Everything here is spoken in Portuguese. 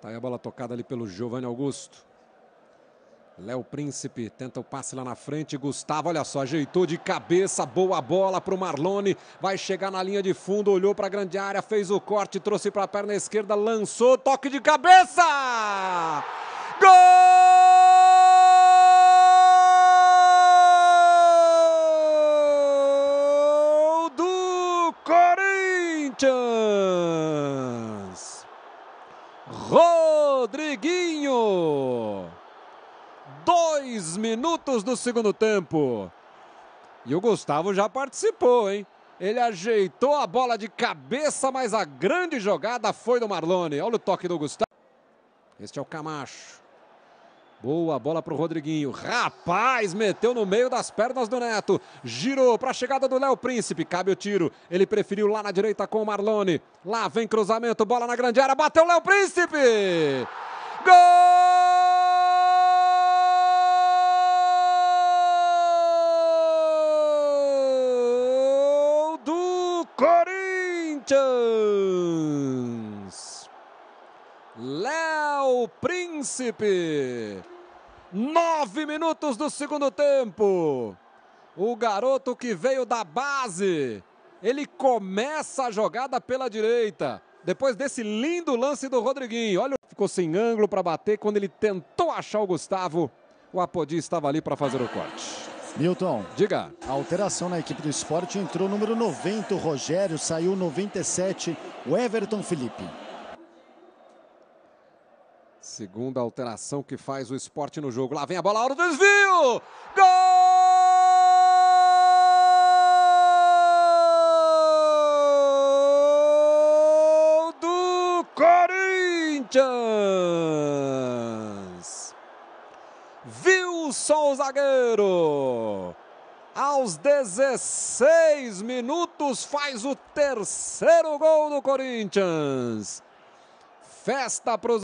Tá aí a bola tocada ali pelo Giovanni Augusto. Léo Príncipe tenta o passe lá na frente. Gustavo, olha só, ajeitou de cabeça, boa bola para o Marlone. Vai chegar na linha de fundo, olhou para a grande área, fez o corte, trouxe para a perna esquerda, lançou, toque de cabeça! Gol do Corinthians! Rodriguinho! Dois minutos do segundo tempo. E o Gustavo já participou, hein? Ele ajeitou a bola de cabeça, mas a grande jogada foi do Marlone. Olha o toque do Gustavo. Este é o Camacho. Boa bola para o Rodriguinho. Rapaz, meteu no meio das pernas do Neto. Girou para a chegada do Léo Príncipe. Cabe o tiro. Ele preferiu lá na direita com o Marlone. Lá vem cruzamento, bola na grande área. Bateu o Léo Príncipe. Gol do Corinthians. Léo Príncipe. Nove minutos do segundo tempo. O garoto que veio da base. Ele começa a jogada pela direita. Depois desse lindo lance do Rodriguinho. Olha, ficou sem ângulo para bater. Quando ele tentou achar o Gustavo, o Apodi estava ali para fazer o corte. Milton, diga. A alteração na equipe do esporte entrou número 90, o Rogério, saiu 97, o Everton Felipe. Segunda alteração que faz o esporte no jogo. Lá vem a bola, a hora do desvio! Gol do Corinthians! Viu o zagueiro! Aos 16 minutos faz o terceiro gol do Corinthians. Festa para os